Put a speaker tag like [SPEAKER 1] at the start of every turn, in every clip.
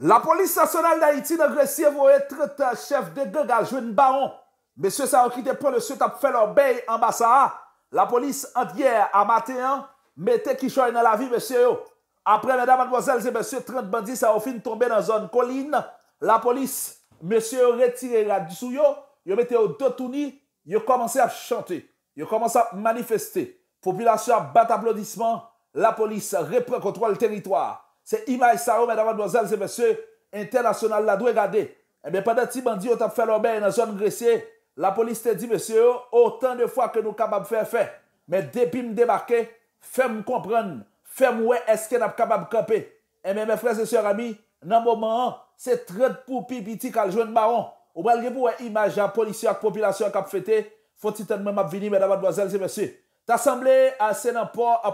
[SPEAKER 1] La polis sasonal da iti nan gresye vou etret chef de gregal jwen baron Mesye sa wakite pou lese tap fè lor bey ambasa La polis ant gyer amate an Mete ki choy nan la vi mesye yo Apre mèdam madmozèl zè mesye 30 bandi sa wafin tombe nan zon kolin La polis mesye yo retire radisou yo Yo mete yo dotouni Yo komanse ap chante Yo komanse ap manifeste Populasyon bat aplodisman La polis repre kontro l teritoir Se imaj sa ou mè daman dozal se mè sè, internasyonal la dwe gade. E mè pwede ti bandi yo tap fè lò mè yon zon gresye, la polis te di mè sè yo, otan de fwa ke nou kapab fè fè. Mè depi mè demarke, fè mè kompran, fè mè wè eske nap kapab kapè. E mè mè frez de sè rami, nan mò man an, se tre d'poupi biti kal joun maron. Ou mè lge pou wè imaj a polisyak popilasyak kap fète, fò ti ten mè mè vini mè daman dozal se mè sè. T'asemble asè nan port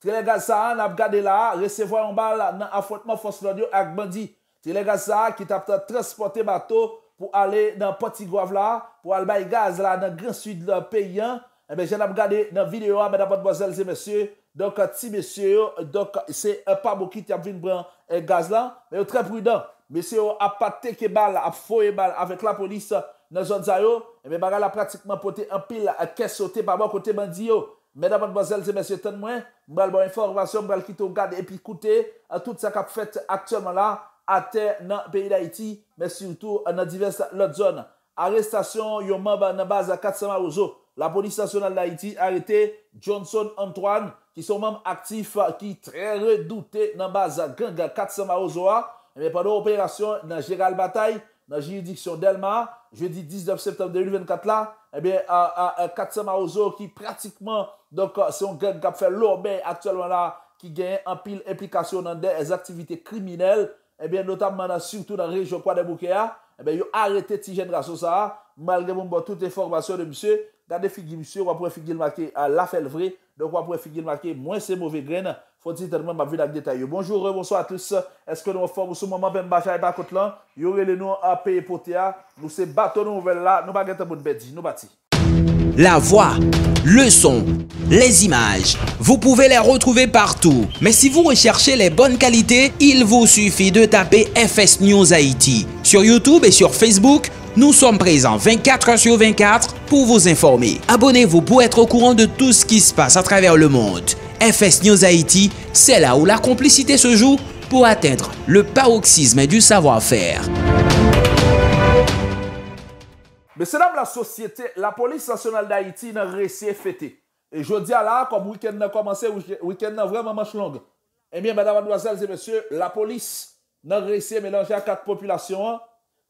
[SPEAKER 1] Ti le euh, euh, euh, gaz sa an ap gade la, resevwa yon bal nan afotman foslon yo ak bandi. Ti le gaz sa an ki tapte transporte mato pou ale nan poti gov la, pou albay gaz la nan gran sud peyen. Eme, jen ap gade nan videyo a, mèdapot bozèlze, mèsyè. Donk, ti mèsyè yo, donk, se e pa mou ki te ap vin bran gaz la. E yo tre prudan, mèsyè yo ap pate ke bal, ap foye bal avèk la polis nan zon zay yo. Eme, mègal ap pratikman pote an pil a kes sote pa mò kote bandi yo. Mèdaman bazel se mèsyè tan mwen, mbèl bon informasyon, mbèl ki tou gade epi koute, euh, tout sa kap fèt aktèman la, aktè nan peyi d'Haïti, mèsyoutou nan divers lòt zon. Arrestasyon yon mèm nan baz katsama ozo. La polis stasyonal d'Haïti arete Johnson Antoine, ki son mèm aktif, ki euh, trè redoute nan baz gang katsama ozo a, eh mèm padou operasyon nan jiral batayi. nan jiridiksyon Delma, jiridiksyon 19 septembe 2024 la, ebyen, eh a katsama ozo ki pratikman, donk son gwen kap fèl lò, ben, aktuelman la, ki eh gen anpil implikasyon nan de, es aktivite kriminel, ebyen, notab manan, sou tout nan rejou kwa debouke a, ebyen, yo arete ti jen rasyon sa a, malge moun bon, tout e formasyon de msè, dade figi msè, wapwen figi lmakè, la fèl vre, donk wapwen figi lmakè, mwen se mouvè gwen, ebyen, faut dire tellement ma vie détail. Bonjour, bonsoir à tous. Est-ce que nous formons ce moment Ben Bacha et Bakot là? aurait les noms à payer pour Nous c'est bateau nouvelle là. Nous pour pas. Ben, nous
[SPEAKER 2] La voix, le son, les images, vous pouvez les retrouver partout. Mais si vous recherchez les bonnes qualités, il vous suffit de taper FS News Haïti. Sur YouTube et sur Facebook, nous sommes présents 24 heures sur 24 pour vous informer. Abonnez-vous pour être au courant de tout ce qui se passe à travers le monde. FS News Haïti, c'est là où la complicité se joue pour atteindre le paroxysme du savoir-faire.
[SPEAKER 1] Mesdames, la société, la police nationale d'Haïti n'a réussi à fêter. Et je dis à là, comme week-end a commencé, week-end n'a vraiment marché longue. Eh bien, mesdames, mademoiselles et messieurs, la police n'a réussi à mélanger à quatre populations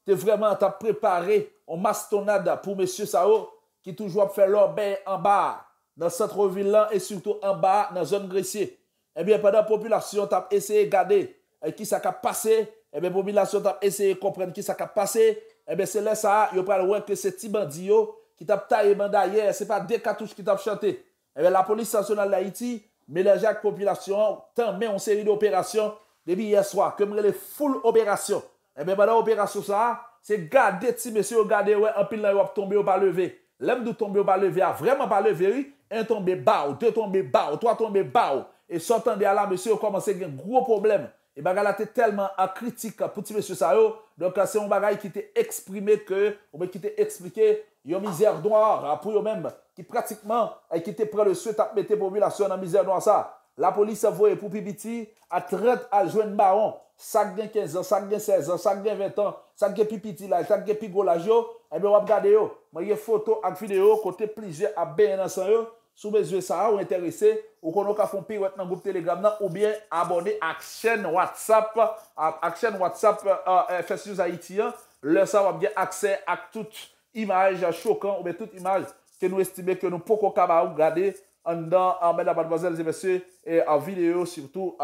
[SPEAKER 1] te vreman tap preparè ou mastonada pou mèsyè sa ou ki toujou ap fè lò bè yon bar nan sentro vilan e soutou yon bar nan zon grisye. Ebyè, padan populasyon tap eseye gade e ki sa kap pase, ebyè, populasyon tap eseye komprenne ki sa kap pase, ebyè, selè sa, yo pral wèk ke se ti bandiyo ki tap ta yon bandayè, se pa de katouche ki tap chante. Ebyè, eh la polis sasyonan l'Haiti, mèle jèk populasyon, tan mè yon seri d'opérasyon, debi yè swa, ke mre lè foul opérasyon. Ebe eh bada operasyon sa, se gade ti mese yo gade we apil nan yo ap tombe yo ba leve. Lem nou tombe yo ba eh, leve, a vreman ba leve yi, en tombe ba ou, de tombe ba ou, to a tombe ba ou. E sotan be ala mese yo komanse gen gro problem. E baga la te telman akritik pou ti mese yo sa yo. Donk se yon bagay ki te eksprime ke, ou me ki te eksplike, yo mizer doar apou yo menm, ki pratikman, e ki te prele svet apmete popilasyon nan mizer doar sa. La polis avoye pou pipiti, atret a jwen maron, 5 gen 15 an, 5 gen 16 an, 5 gen 20 an, 5 gen pi piti laj, 5 gen pi go laj yo, ebe wap gade yo, mwenye foto ak video kote plije ap beye nan san yo, soube zwe sa a ou enterese, ou kono ka fon pi wet nan group telegram nan, ou bien abone ak chen whatsapp, ak chen whatsapp fsjouz a iti an, lè sa wap gen akse ak tout imaj a chokan, ou be tout imaj ke nou estime ke nou poko kaba ou gade yo, an dan a mèdèm an bazèl zè mè sè e a videyo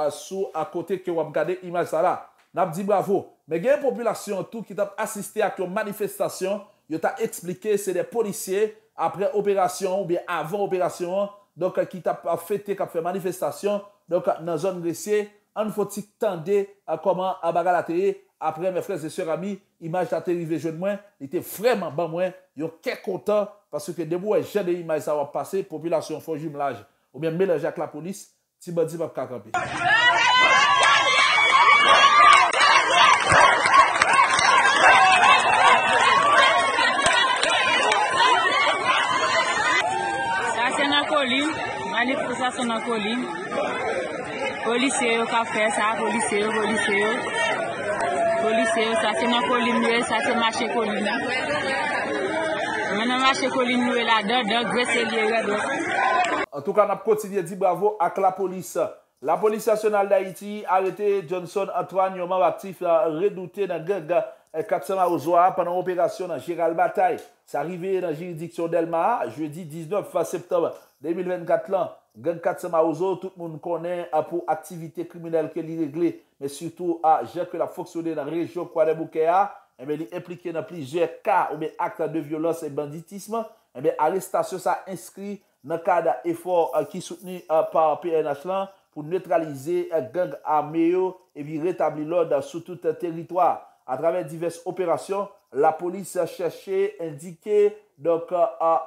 [SPEAKER 1] sou a kote ki wap gade imaj sa la nan ap di bravo mè gen populasyon tou ki tap asiste ak yo manifestasyon yo ta eksplike se de policye apre operasyon ou bi avan operasyon donk ki tap a fète kap fè manifestasyon donk nan zon gresye an fò ti k tende a koman a bagal atèye apre mè frez e sè rami, imaj datè rive joun mwen, itè freman ban mwen, yon kè kontan, paswè kè debou wè jè de imaj sa wap pase, populasyon fò jimlaj, ou mè meloje ak la polis, ti bè bon, di wap bon, kakampi. Sa se nan kolin, mali pou sa se nan kolin, poliseyo, ka fè sa, poliseyo, poliseyo, Polis se yo, sa se nan kolin noue, sa se manche kolin noue. Men nan manche kolin noue la, do, do, gwe se liye, we do. En tout kan ap kontidye di bravo ak la polis. La polis asyonal da iti, arete Johnson Antoine, yon man waktif, redoute nan gen euh, katsama ouzo a, panan operasyon nan jiral batay. Sa rive nan jiridiksyon del ma, jeudi 19 fa septembe 2024 lan, gen katsama ouzo, tout moun konen apou aktivite kriminal ke li regle. men sutou jè kè la foksyonè nan rejyon kwa debou kè ya, emè li implikè nan pli jè kè ou men akta de violòs e banditisme, emè eh arrestasyon sa inskri nan kè da efor ki euh, soutenè euh, pa PNH lan pou neutralize euh, gang amèyo e vi retabli lò da sotout teritoar. A travè divers operasyon, la polis chèche indike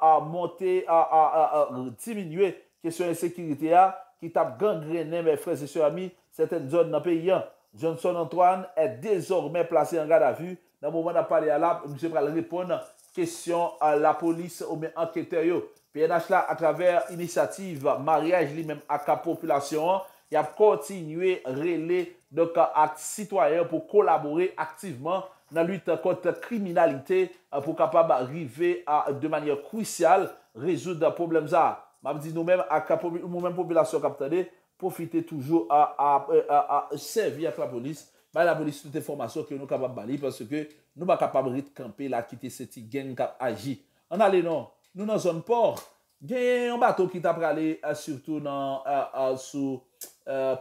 [SPEAKER 1] a montè, a timinwè kè syonè sekirite ya, ki tap gangrenè men eh frezè syonè amèyo, Sèten zon nan pe yon, Jonson Antoine, e dezormè plase an gada vu, nan mou mwen ap pale alap, mwen jèm pral repon kèsyon la polis ou mè an kèkter yo. Pè yon achla akraver inisiativ mariage li mèm akka populasyon an, yav kontinuè relè nok ak sitwayen pou kolaborè aktiveman nan luit kont kriminalite pou kapab rive de manye kouisyal rezout da problem zan. Mav di nou mèm akka populasyon kaptade, profite toujou a sevi ak non, euh, euh, euh, la polis, ba la polis toute formasyon ki nou kapab bali, paske nou ba kapab rit kampe la ki te seti gen kap aji. An ale non, nou nan zon por, gen yon bato ki tap prale surtout nan sou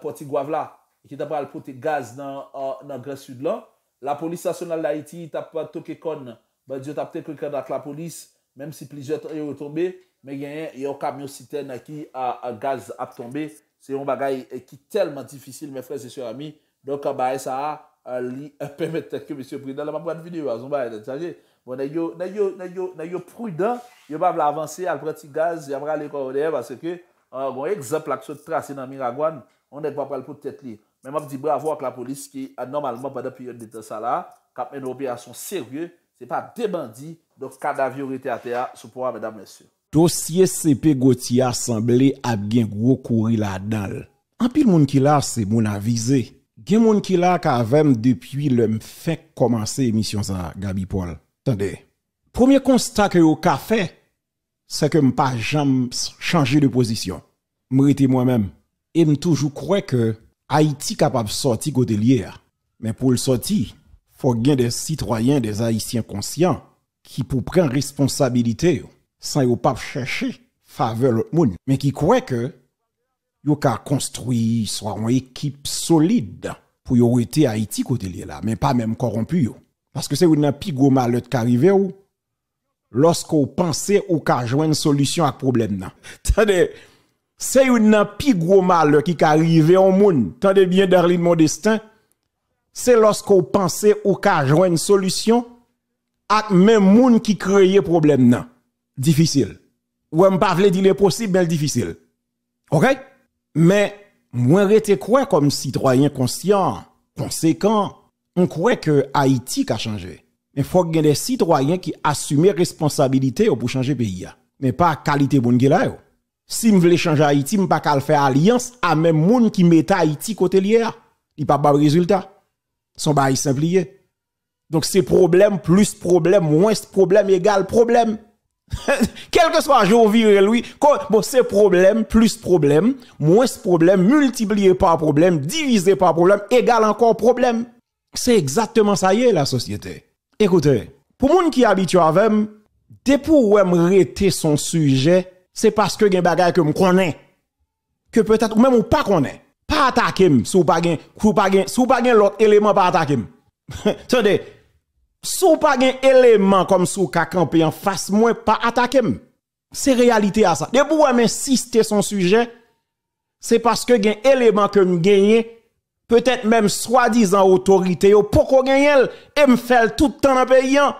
[SPEAKER 1] poti gwa vla, ki tap prale poti gaz nan gren sud lan, la polis asonan l'Haiti tap toke kon, ba diyo tapte koukèd ak la polis, menm si plijot yon retombe, men gen yon kamyon siten ki gaz ap tombe. Se yon bagay e ki telman difisil, me fre se syo ami, donk a baye sa a li epemete ke mese yo prudan. La mabwane vini waz, yon baye. Bon, na yon prudan, yo mabwane avanse al pratik gaz, yon mabwane ale kwa odeye, base ke yon ekzop lakso trase nan Miragwan, yon ekwapal pou tete li. Men mabdi bravo ak la polis ki an normalman badap yon dete sa la, kap men opere ason serye, se pa debandi, donk kadavyo rete ate a, sou po a, medam mese.
[SPEAKER 2] Dosye sepe goti asemble ap gen gwo kouri la dal. Anpil moun ki la se moun avize, gen moun ki la ka avem depi le m fek komanse emisyon sa Gabi Paul. Tande, pwemye konsta ke yo ka fe, se ke m pa jam chanje de posisyon. M rete mwen men, e m toujou kwe ke Haiti kapap sorti gote lier. Men pou l sorti, fwo gen de sitroyen de Haitien konsyant ki pou pren responsabilite yo. sans yon pas chercher faveur l'autre monde, mais qui croit que yon ka construit soit une équipe solide pour yon été Haïti côté là, mais pas même corrompu Parce que c'est une plus gros malheur qui arrive ou lorsque vous pensez ou ka joindre solution à problème là. c'est une plus gros malheur qui arrive au monde. Tendez bien Darlene mon destin. C'est lorsque vous pensez ou ka joindre solution à même monde qui crée problème là difficile. Ou ne pas dire est possible, mais difficile. OK Mais moi rete quoi comme citoyen conscient, conséquent, on croit que Haïti a changé. Mais faut que des citoyens qui assument responsabilité pour changer le pays Mais pas qualité bon yo. Si je voulais changer Haïti, je pas faire alliance à même moun qui met Haïti côté lié. Il pas de résultat. Son bail simple. Donc c'est problème plus problème moins problème égal problème. Quel que soit jour viré lui, bon c'est problème plus problème, moins problème multiplié par problème, divisé par problème égal encore problème. C'est exactement ça y est la société. Écoutez, pour moun qui habitue avec dès pour ou son sujet, c'est parce que des bagay que me connaît que peut-être même ou pas connaît. Pas attaquer pas gen, sou pas gen, sou pas l'autre élément pas attaquer. Attendez Sou pa gen eleman kom sou kakan pe yon fase mwen pa atakem Se realite a sa De pou wè men siste son suje Se paske gen eleman kom genye Petèt mèm swadi zan otorite yo Poko genye el E m fèl toutan apè yon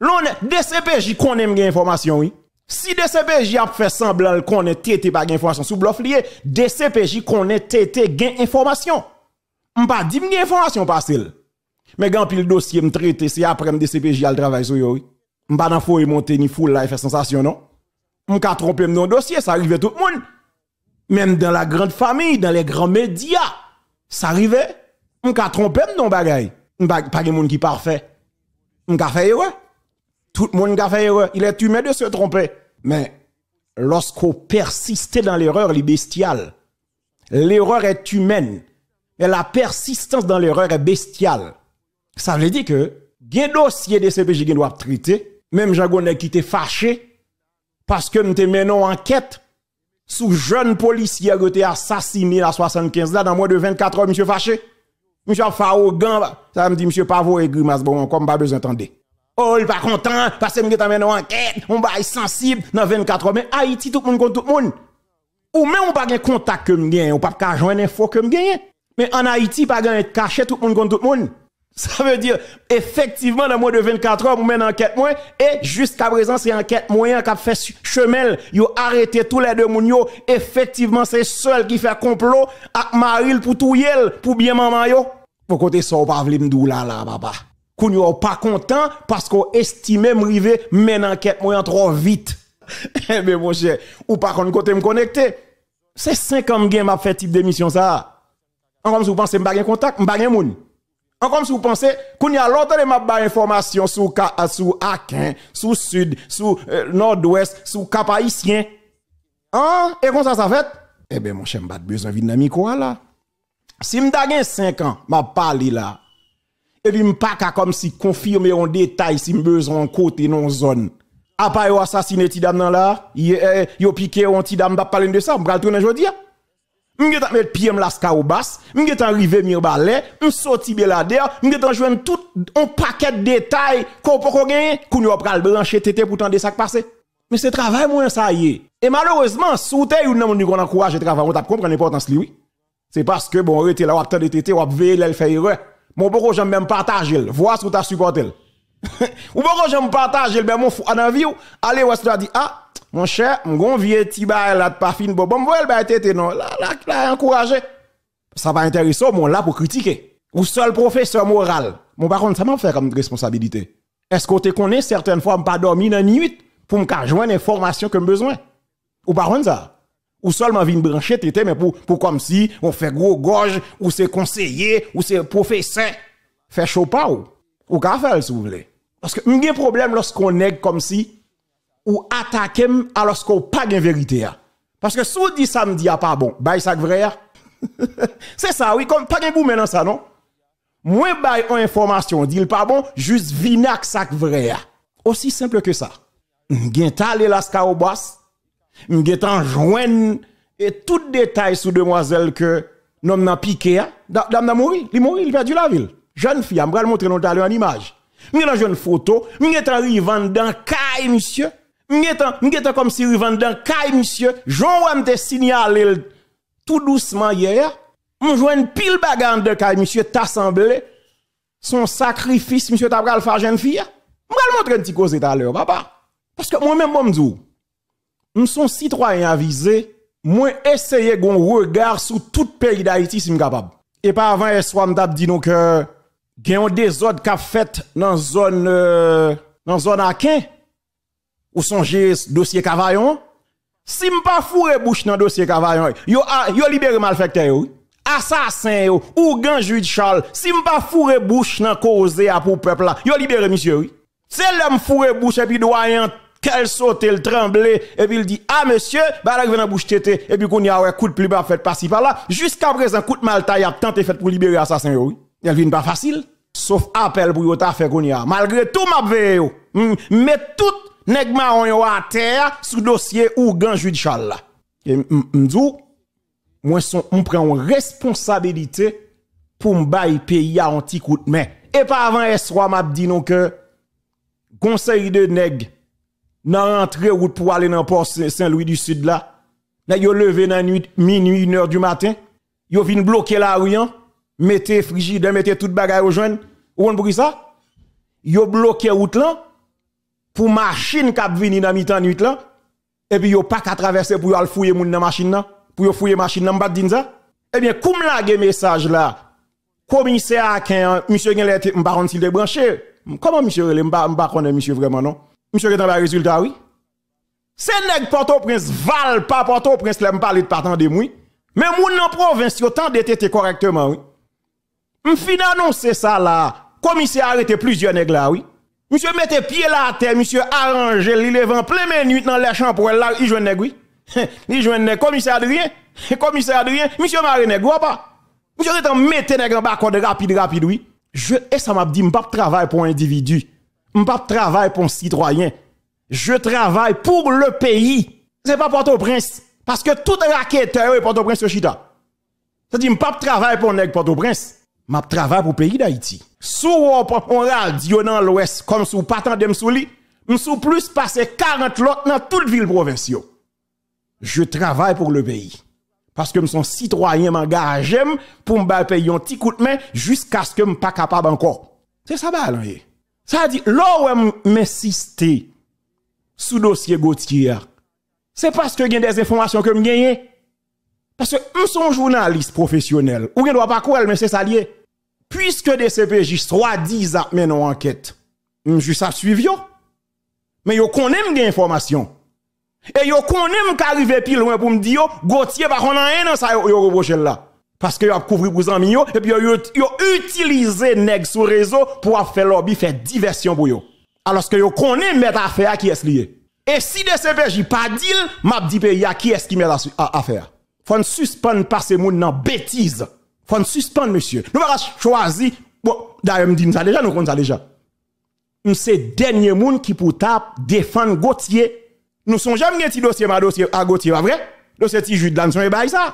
[SPEAKER 2] Lounè, de sepe jy konèm gen informasyon Si de sepe jy ap fè semblan konè tète pa gen informasyon Sou blof liye De sepe jy konè tète gen informasyon M pa di m gen informasyon pasil Mais quand pile dossier me traité, c'est après me DCPJ al travail sur yo. pas dans faut monter ni il fait sensation non. On ka tromper dans dossier, ça arrive tout le monde. Même dans la grande famille, dans les grands médias, ça arrivait. On trompé tromper dans bagay. On pas pas de monde qui parfait. On ka fait erreur. Tout le monde a fait erreur. Il est humain de se tromper. Mais lorsqu'on persiste dans l'erreur, est bestiale. L'erreur est humaine. mais la persistance dans l'erreur est bestiale. Ça veut dire que, un dossier de CPJ qui doit traiter, même Jagonet qui était fâché, parce que nous une enquête sous jeune policier qui été assassiné à 75 là dans moins de 24 heures, monsieur fâché. Monsieur Farogan, ça me dit, monsieur Pavot et Grimace, bon, comme pas besoin d'entendre. Oh, il pas content, parce que nous une enquête, on va sensible dans 24 heures, mais Haïti, tout le monde contre tout le monde. Ou même on pas de contact que je gagne, on pas de joindre info que je Mais en Haïti, pas de cachet, tout le monde contre tout le monde. Ça veut dire, effectivement, dans moins de 24 heures, vous mène enquête moins, et jusqu'à présent, c'est enquête moyen qui a fait chemin, Vous arrêté tous les deux mounio, effectivement, c'est seul qui fait complot, avec Maril pour tout yel, pour bien maman yo. Pour côté, ça, pas m'dou là, là, papa. Qu'on pas content, parce qu'on estime m'rivé, men enquête moyen trop vite. Eh bien, mon cher, ou par contre, côté me connecter. C'est 5 ans fait type d'émission, ça. En comme si vous pensez, de contact, de moun. Comme si vous pensez qu'on y a l'autre de m'a information sur euh, sur Akin, sur Sud, sur euh, Nord-Ouest, sur Cap Haïtien. Hein? Et comment ça ça fait Eh bien mon cher, pas besoin de micro là. Si me 5 ans, m'a parlé là. Et puis m'pa pas comme si confirmer en détail si besoin de côté non zone. Après part assassiner ti dame là, yo eh, piqué on ti dame pas parler de ça, le tourner aujourd'hui. PM mettre pied m'laska au basse, m'getan mire mirbalet, m'sorti belader, m'getan joindre tout un paquet de détails qu'on peut gagner, qu'on y pral brancher tété pour tendre ça passés. Mais c'est travail moins ça y est. Et malheureusement, sous terre ou non courage encourage le travail, on t'a comprendre l'importance lui. Oui. C'est parce que bon, était là, on t'en de ou on veille, elle fait erreur. Mon beaucoup j'aime même partager, voir sous ta supporter. ou pas quand j'aime partager, ben mon fou, en envie, allez, ouest là, dit, ah, mon cher, mon vieux petit bail là, pas fin, bon, bon, voilà, ben, non, là, là, là, encouragé. Ça va intéresser, mon là, pour critiquer. Ou seul professeur moral. Mon par contre, ça m'a fait comme responsabilité. Est-ce que tu connais certaines fois, pas dormi dans nuit pour me joindre formations que j'ai besoin? Ou par contre, ça? ou seulement vin brancher tété mais pour comme si on fait gros gorge ou c'est conseiller ou c'est professeur fait chaud pas ou ou ka faire si vous voulez parce que un problème lorsqu'on est comme si ou attaque alors qu'on pas de vérité. Parce que si vous dites samedi a pas bon, bail ça vrai. C'est ça oui, comme pas de boum dans ça non. Moi bail en information, dit pas bon, juste vinac ça vrai. Aussi simple que ça. M'gen talé la scaobas, m'gen joindre et tout détail sous demoiselle que nom n'a piqué, dame n'a mourir, il mourir, il perdu la ville. Jeune fille, m'a montrer non talé en image. Mwen la jwenn photo, je suis arrivé dans kay monsieur. je suis en comme si arrivé dans kay monsieur. Jean wèm te signalé tout doucement hier. Mwen jwenn pile bagarre dans kay monsieur t'assemblé. Son sacrifice monsieur t'a pral faire une fille. Mwen le montrer un petit cause tout à l'heure papa. Parce que moi même je bon m'dou. Mwen son citoyen avisé, vais essayer de regarder sur tout le pays d'Haïti si capable. Et pas avant je soir m'tab que gen yon désordre qu'a fait dans zone euh, dans zone Akin ou songe dossier Cavaillon si m'pa fourre bouche dans dossier Cavaillon yo a, yo libéré malfaiteur yo assassin yo ou gan Jude Charles si m'pa fourre bouche dans cause à pour peuple là yo libéré monsieur oui c'est l'homme fourre bouche et puis doyen qu'elle saute, elle tremble et puis il dit, ah monsieur, bah là, il bouche tete, et puis qu'on y a un coup de plus bas fait par-ci par-là. Jusqu'à présent, coup de malta, il a tenté fait pour libérer l'assassin, elle vient pas facile. Sauf appel pour yota fait qu'on y a. Malgré tout, m'a veillé. Hmm, Mais tout nèg marron à terre sous dossier ou gang Judicial. là. Et moi son, on prend responsabilité pour m'bailler pays à un petit coup de main. Et pas avant S3 m'a dit non que conseil de nèg nan rentré route pour aller dans port Saint-Louis du Sud là. Nèg yo levé dans nuit minuit une heure du matin, yo vient bloquer la rue hein mettez frigide mettez toute bagaille au jeunes Ou on pour ça? Yo bloqué route là pour machine qui vini dans mi-temps nuit là et puis yo pas qu'à traverser pour aller fouiller moun dans machine là, pour yo fouiller machine là, m'pas dire ça. Eh bien, comme la message là, commissaire Akin, monsieur Gen baron m'pas on s'il débranché. Comment monsieur le m'pas m'pas connaît monsieur vraiment non? Monsieur est va résultat oui. C'est nèg Port-au-Prince val pas Port-au-Prince là me de partant de moui. Mais moun en province yo tant détecté correctement oui m'fin annoncer ça là, commissaire arrêté plusieurs nègres là, oui. Monsieur mette pied là à terre, monsieur arrange, il est en plein minute dans les champs pour là, il joue nègre, oui. il joue nègre, commissaire Adrien, commissaire Adrien, monsieur Marie nègre, pas. Monsieur est en mette nègre en bas rapide, rapide, oui. Je, et ça m'a dit, m'pap travail pour un individu. M'pap travail pour un citoyen. Je travaille pour le pays. C'est pas Port-au-Prince. Parce que tout raquetteur est Port-au-Prince chita. C'est-à-dire, m'pap travail pour un pour Port-au-Prince m'a travaillé pour le pays d'Haïti. Sous on radio dans l'ouest, comme sous pas patron de sous sous plus passé 40 lots dans toute ville provinciale. Je travaille pour le pays. Parce que je suis citoyen m'engagé pour me payer un petit coup de main jusqu'à ce que je ne pas capable encore. C'est ça, cest hein, eh. Ça dit, là où m'insister sous dossier Gauthier, c'est parce que j'ai des informations que je pas. Parce que sommes journaliste professionnel, ou ne doit pas courir, mais c'est ça lié. Puisque DCPJ CPJ, soit 10 ans, mais non enquête, je à suivi Mais yo connaissent des informations. Et yo connaît qu'arrivé plus loin pour me dire, Gauthier va qu'on a un ça yo là. Parce que a couvert pour amis et puis yo, yo, utilisé nèg sur réseau pour faire lobby, faire diversion pour yo. Alors que yo connaît mettre affaire qui est lié. Et si des CPJ pas deal, m'a dit pays qui est ce qui met affaire. Fon suspande pa se moun nan betize. Fon suspande, monsye. Nou pa rase chwazi, bo, da yon mdi msa dejan, nou kon msa dejan. Mse denye moun ki pou tap, defande Gautier. Nou son jam gen ti dosye ma dosye a Gautier, va vre? Dosye ti jude lan son ebay sa.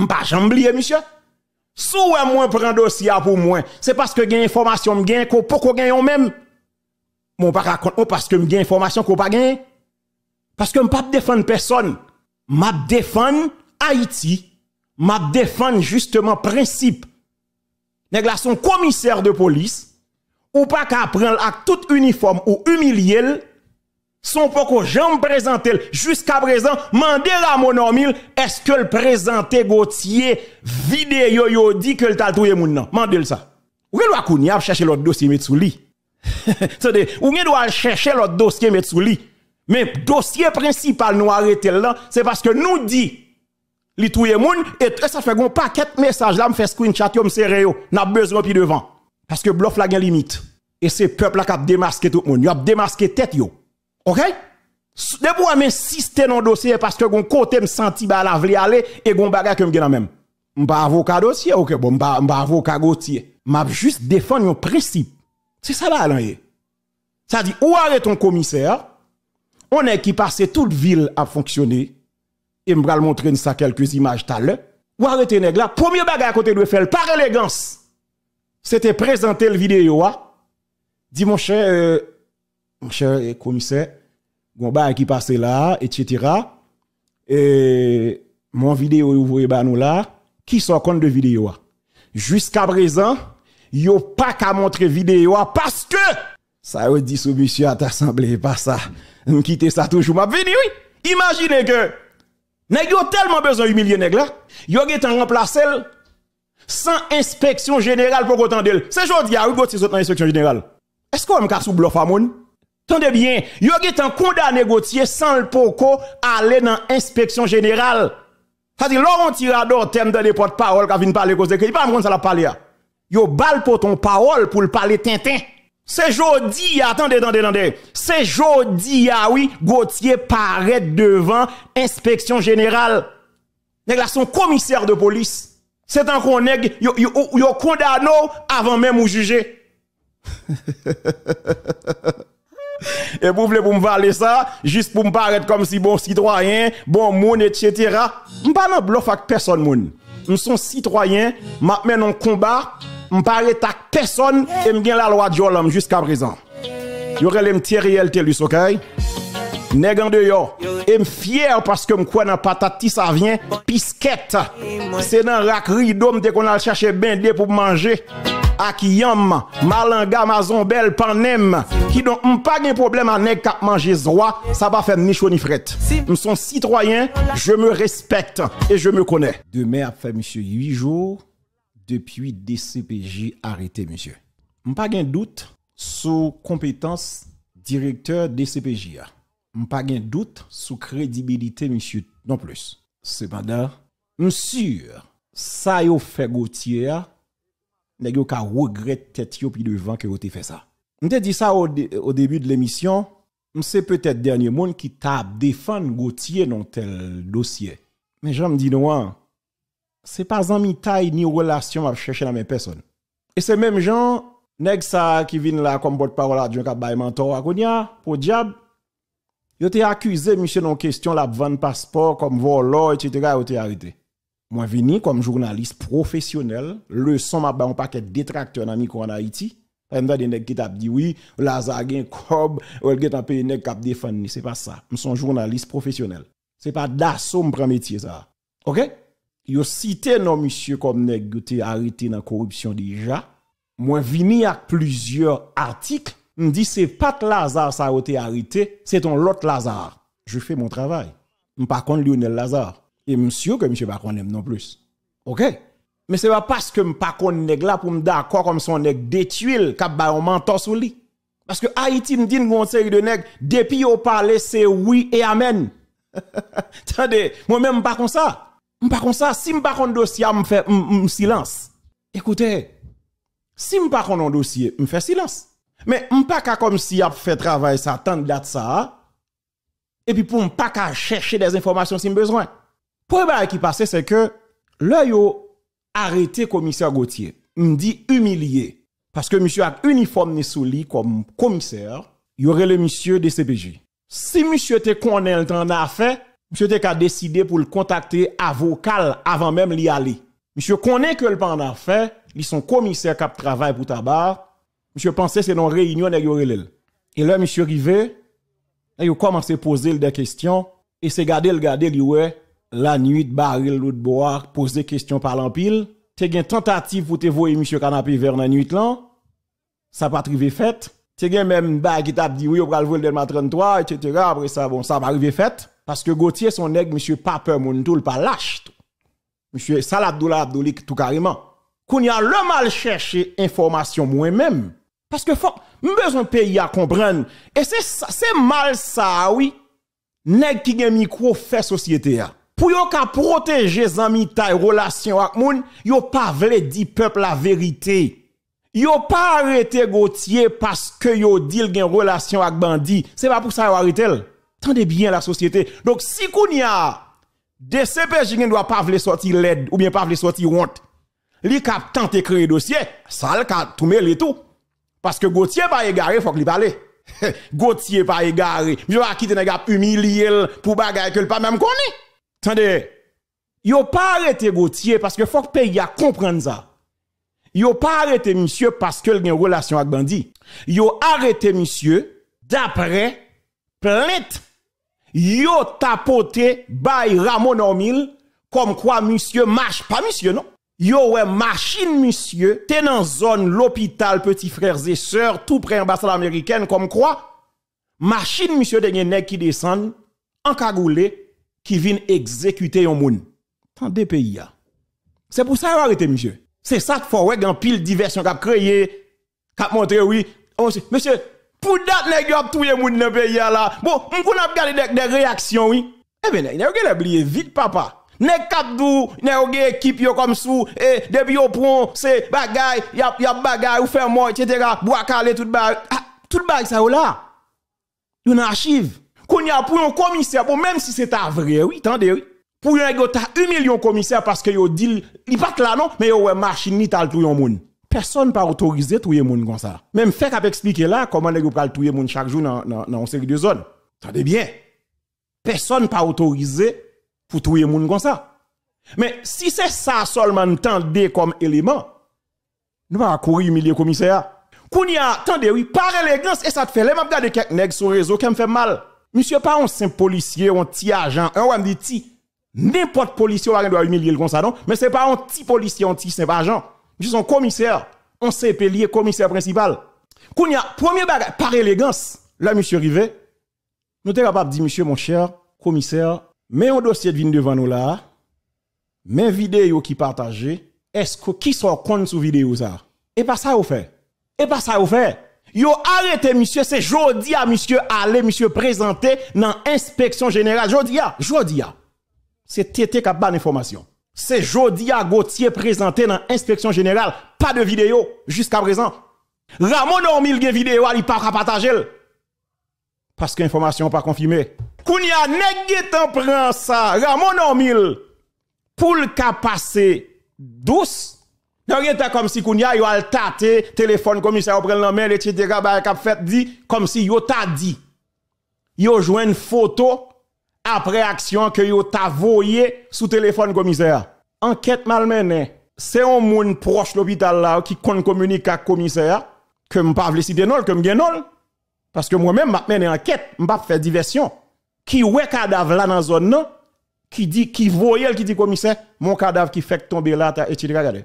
[SPEAKER 2] Mpa jambliye, monsye. Sou wè mwen pren dosye a pou mwen. Se paske gen informasyon mgen, ko pou ko gen yon men. Mwen pa rakon, ou oh, paske mgen informasyon ko pa gen. Paske mpa defande person. Mpa defande, Haïti, m'a défendre justement principe. Nèg la son commissaire de police ou pas qu'à prendre avec tout uniforme ou humilier son poko j'en présenté jusqu'à présent mandé mon est-ce que le présenté Gauthier vidéo yo dit que le t'a touyer moun nan mandé ça ou doit kouni chercher l'autre dossier Metsouli. sous lit c'est ou doit chercher l'autre dossier Metsouli. sous lit mais dossier principal nous arrêter là c'est parce que nous dit li touye moun et eh, ça fait gon paquet message là me fait screenshot yo me serré n'a besoin pi devant parce que bluff la gen limite et c'est peuple qui a démasqué tout le monde y a démasqué tête yo OK de a m'insister non dossier parce que gon côté me senti ba la vle aller et gon baga que me gen même pas avocat dossier OK bon suis pas avocat gotier m'a juste défendre un principe c'est ça là là ça dit ou arrête ton commissaire on est qui passe toute ville à fonctionner et m'bral montrer ça quelques images tout à l'heure. Ou arrêter nèg là, premier bagage à côté de faire par élégance. C'était présenter le vidéo hein. Dis mon cher euh, mon cher eh, commissaire, gon qui passe là etc. Et mon vidéo vous voyez nous là, qui sont compte de vidéo hein? Jusqu'à présent, yo pas qu'à montrer vidéo hein, parce que ça veut dire sous monsieur à t'assembler, pas ça. Quitter ça toujours m'a venir oui. Imaginez que Nèg yo tellement besoin humilier nèg là, yo en remplacé sans inspection générale pour autant d'elle. C'est jodi a ont goti dans inspection générale. Est-ce qu'on me ka sous bluff à moun? Tendez bien, yo en condamné Gauthier sans le poko aller dans inspection générale. C'est-à-dire Laurent Tirador thème dans les porte-parole qui vient parler cause que il pas me ça la parler. Yo bal pour ton parole pour le parler Tintin. C'est jodi, attendez, attendez, attendez. C'est jodi, ah oui, Gauthier paraît devant inspection générale. Nèg son commissaire de police. C'est un qu'on nèg yo avant même ou juger. Et vous voulez me parler ça, juste pour me paraître comme si bon citoyen, bon monde, etc. pas non bluff avec personne Nous un citoyen, m'a un combat je ne personne et je la loi de l'homme jusqu'à présent. Y aurait Thierry Eltelus, ok? Nèg en dehors. Et me fier parce que me crois dans patati ça vient pisquette. C'est dans rack rideau dès qu'on a chercher bende pour manger. Akiyam, Malanga, belle Panem, qui donc pas de problème à nèg cap manger roi, ça va faire ni chaud ni frette. Je suis citoyen, je me respecte et je me connais. Demain après monsieur 8 jours depuis DCPJ arrêté, monsieur. Je n'ai Pas de doute sur compétence directeur DCPJ. Je n'ai Pas de doute sur crédibilité, monsieur, non plus. Cependant, sûr, ça a fait Gauthier, Je regrette tête devant que vous fait ça. Je dit ça au, début de l'émission, c'est peut-être dernier monde qui a défendre Gauthier dans tel dossier. Mais je me dis non. Hein c'est pas ami taille ni relation à chercher la mes personne. Et ces mêmes gens, nèg ça qui viennent là comme votre parole à Dieu qui mentor à Konya, pour diable, yo été accusé monsieur non question la vendre passeport comme volant etc. yo été arrêté. Moi viens comme journaliste professionnel, leçon m'a ba un paquet détracteur dans micro en Haïti. Pendant des nèg qui t'a dit oui, Lazare cob, ou un pays nèg défendu. défendre, c'est pas ça. Je suis journaliste professionnel. C'est pas d'assaut me prend métier ça. OK? yo cité non monsieur comme nèg été arrêté dans corruption déjà moi vini avec plusieurs articles me dit c'est pas Lazare ça a été arrêté c'est ton autre Lazare je fais mon travail suis pas contre Lionel Lazare et monsieur que monsieur pas aime non plus OK mais va pas parce que me pas contre nèg là pour me d'accord comme son nèg détuile qu'a ba un mentor sur lui parce que Haïti me dit une série de nèg depuis au parler c'est oui et amen Attendez, moi-même pas comme ça pas comme ça. Si je pas un dossier, je fais silence. Écoutez, si je pas un dossier, je fais silence. Mais je pas comme si e a fait travail ça, tant de ça. Et puis pour ne pas chercher des informations si besoin. Pour qui passe, c'est que a arrêté commissaire Gauthier. me dit humilié. Parce que monsieur a uniforme sous lit comme commissaire, il y aurait le monsieur de CPJ. Si monsieur était connaît le temps a monsieur a décidé pour le contacter vocal avant même l'y aller. Monsieur connaît que le pendant fait, ils sont commissaire qui travail pour tabac. Monsieur pensait c'est dans réunion Et là monsieur arrivé, il a commencé à poser des questions et c'est garder le garder lui la nuit baril l'autre boire poser questions par l'empile. T'es une tentative pour te voir monsieur canapé vers la nuit là. Ça pas trouvé fait c'est même ba qui t'a dit oui on va le voler dans 33 etc. après ça bon ça va arriver fait parce que Gauthier son nèg monsieur pas peur mon tout pas lâche tout monsieur Salah Abdoulik tout carrément qu'on y a le mal chercher information moi-même parce que faut besoin pays à comprendre et c'est c'est mal ça oui nèg qui gagne micro fait société a ah. pour yo ka protéger zami taille relation avec moun yo pas vle dit peuple la vérité Yo pas arrêté Gauthier parce que yo dit une relation avec bandit. C'est pas pour ça yo arrêté. Tendez bien la société. Donc si Kounia de CPJ ne doit pas vouloir sortir l'aide ou bien pas vouloir sortir honte. Li cap tenter créer dossier, ça le cap tout les tout. Parce que Gauthier pas égaré, faut qu'il parle. Gauthier pas égaré. Je va quitter un gars humilié pour bagaille que le pas même connaît. Attendez. Yo pas arrêté Gauthier parce que faut que pays a comprendre ça. Yo pas arrêté monsieur parce que une relation avec bandit. Yo arrêté monsieur d'après plainte. Yo tapoté by Ramon Omil comme quoi monsieur marche pas monsieur non. Yo ouais machine monsieur tenant zone l'hôpital petits frères et sœurs tout près ambassade américaine comme quoi machine monsieur de nèg qui descend en cagoulé qui vient exécuter un moun. Tant de pays C'est pour ça arrêté monsieur. C'est ça qu'il faut, ouais, en pile diversion qu'a créé, qu'a montré, oui. Oh, monsieur, pour date, nèg yo tout le monde dans pays là. Bon, on a regardé des réactions, oui. Eh bien ben, a a oublié vite papa. Nèg kap dou, nèg équipe yo comme sous et depuis au pron, c'est bagay, y a y a bagay ou faire mort etc. bois caler ah, tout le Ah, tout bagay ça là. a archive. Qu'on y a pour un commissaire, bon même si c'est un vrai, oui, attendez oui pour yon yon ta 1 million commissaire parce que yo dit il pas là non mais yo ouais machine ni tal tout yon moun personne pas autorisé tout moun comme ça même fait qu'a expliquer là comment yon pral tout yon moun chaque jour dans une série de zones Tendez bien personne pas autorisé pour tout moun comme ça mais si c'est ça seulement tendez comme élément nous va courir il commissaire Kounia, tendez oui, par élégance, et ça te fait, les m'a quelques nègres sur réseau qui me fait mal. Monsieur, pas un simple policier, un petit agent, un ou dit N'importe policier va doit humilier le ça non, mais c'est pas un petit policier, un petit saint agent. Juste un commissaire, on sait lié commissaire principal. Kounya, premier bagage par élégance, là monsieur Rivet, nous sommes capable de dire monsieur mon cher commissaire, mais on dossier de vin devant nous là, mes vidéos qui partage est-ce que qui sont compte sous vidéo ça Et pas ça vous fait. Et pas ça vous fait. Yo arrêté monsieur, c'est jodia, à monsieur allez monsieur présenter dans inspection générale jeudi à c'est Tété qui a pas d'information. C'est Jodia Gauthier présenté dans l'inspection générale. Pas de vidéo jusqu'à présent. Ramon a gen vidéo, il pas partager. Parce que l'information pas confirmée. Kounia nèg pas prend ça. Ramon Ormil pour le cas passer douce. comme si Kounia yo al tâté téléphone commissaire prend la main etc. Bah, fait dit comme si yo t'a dit. Yo une photo après action que yo t'a voyé sous téléphone commissaire. Enquête mal C'est un monde proche l'hôpital là qui compte communique à commissaire que m'pa vle citer non que m'gen parce que moi-même m'a mené enquête, m'a faire diversion. Qui ouais cadavre là dans zone non qui dit qui voyait qui dit commissaire mon cadavre qui fait tomber là et tu regardes.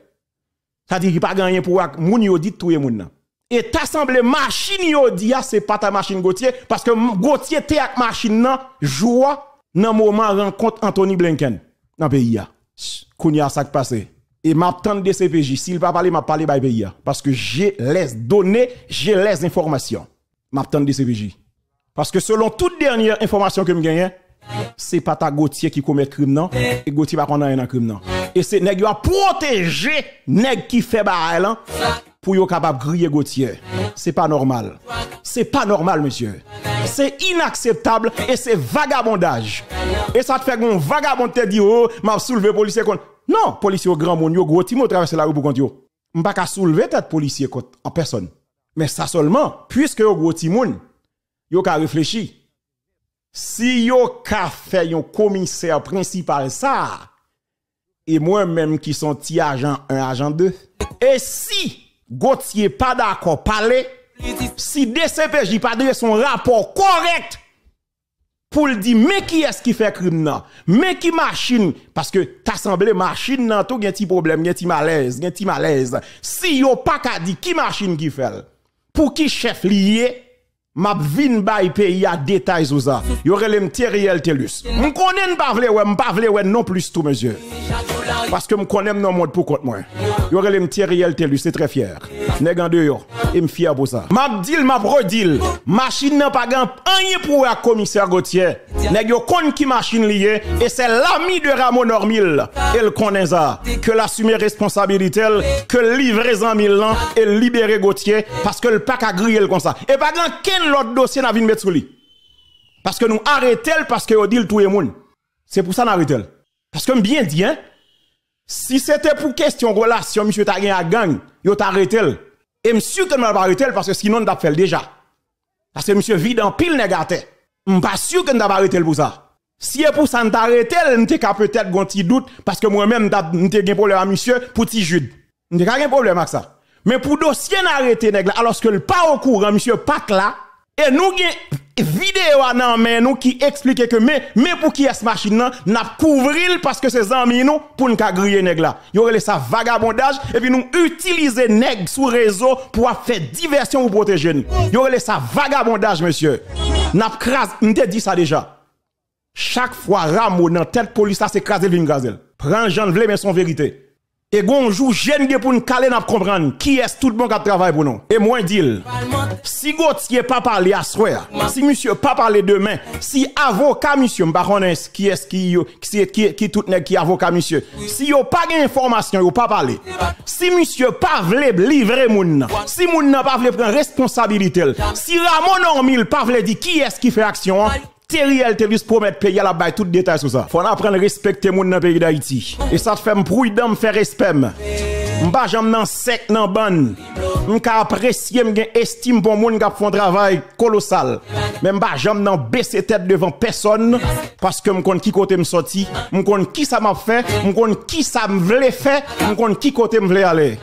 [SPEAKER 2] Ça dit qu'il pas gagné pour moun yo dit tout le monde et t'as semblé machine yo dit ah, c'est pas ta machine Gauthier parce que Gauthier t'es avec machine là joie le moment rencontre Anthony Blinken dans le pays a ça passé et m'attend de CPJ s'il va parler m'a parler par pays parce que j'ai les données j'ai les informations M'attend de CPJ parce que selon toute dernière information que me gagne c'est pas ta Gauthier qui commet crime non et Gauthier va qu'on a un crime non et c'est nèg a protéger nèg qui fait bail hein, pour yo capable griller Gauthier c'est pas normal c'est pas normal monsieur c'est inacceptable et c'est vagabondage et ça te fait un vagabond te dit oh m'a soulevé policier contre non policier grand monde yo gros timo traverser la rue pour contre yo m'pas qu'à soulever tête policier contre en personne mais ça seulement puisque yo gros timoun yo ka réfléchi Si yo ka fè yon komisèr prinsipal sa, e mwen mèm ki son ti ajan 1, ajan 2, e si go ti e pa dako pale, si DCPJ pa de yon son rapor korekt, pou l di me ki es ki fè krim nan, me ki machin, paske tasambele machin nan tou gen ti problem, gen ti malez, gen ti malez. Si yo pa ka di ki machin ki fè, pou ki chef liye, m'a vin bay pays à détails ou ça y aurait les Thériel Telus me connais pas vle ouais m'pa vle ouais non plus tout monsieur parce que me non monde pour compte moi y aurait les Thériel Telus c'est très fier nèg en yo, et m'fier pour ça m'a dit m'a redil machine n'a pas grand rien pour commissaire Gauthier nèg yo konn qui machine lié et c'est l'ami de Ramon Normil elle connaît ça, que l'assumer responsabilité, que livrer en Milan et libérer Gauthier parce que le pack a grillé comme ça. Et pas grand quel autre dossier n'a mettre sous lui. Parce que nous arrêtons parce que nous dit tout le monde. C'est pour ça nous arrête. Parce que bien dit, hein, si c'était pour question relation, monsieur t'a gagné à gang, yo arrêté. Et monsieur que nous pas arrêté parce que sinon nous fait déjà. Parce que monsieur vide en pile négatif. Je suis pas sûr que nous arrêté pour ça. Siye pou sa nte arete, nte ka peutet gonti dout Paske mwen men nte gen problem a misye pou ti jude Nte ka gen problem ak sa Men pou dosye narete neg la Aloske l pa wakour a misye pat la E nou gen videwa nan men nou ki explike ke men Men pou ki es machin nan Nap kouvril paske se zanmi nou Poun ka griye neg la Yon rele sa vagabondaj Epi nou utilize neg sou rezo Pou a fe diversyon ou proteje nou Yon rele sa vagabondaj monsye Nap kras, mte di sa deja Chaque fois, Ramon dans tête police, c'est crasé vin gazelle. Prends Jean Vlé, mais son vérité. Et bonjour, jeune de pour nous caler, pour comprendre qui est tout le monde qui travaille pour nous. Et moi, dis si Gauthier pas parlé à soir, si monsieur pas parlé demain, si avocat monsieur, je qui est qui, qui, qui, qui tout qui avocat monsieur, si yo pas information yo pas parlé. Si monsieur pas vle livrer moun, si moun n'a pas vle prendre responsabilité, si Ramon Normil pas vle dire qui est ce qui fait action, hein? Teriel Telius promet payer la bail tout détail sur ça. Faut apprendre à respecter gens dans le pays d'Haïti. Et ça te fait bruit d'am faire respect. pas ai un sec nan ban. M'ka apprécier qui estime pour gens qui font travail colossal. Mais j'en ai un baisser tête devant personne parce que pas qui côté m'sorti, pas qui ça m'a fait, pas qui ça m'vle faire, m'konn qui côté m'vle aller.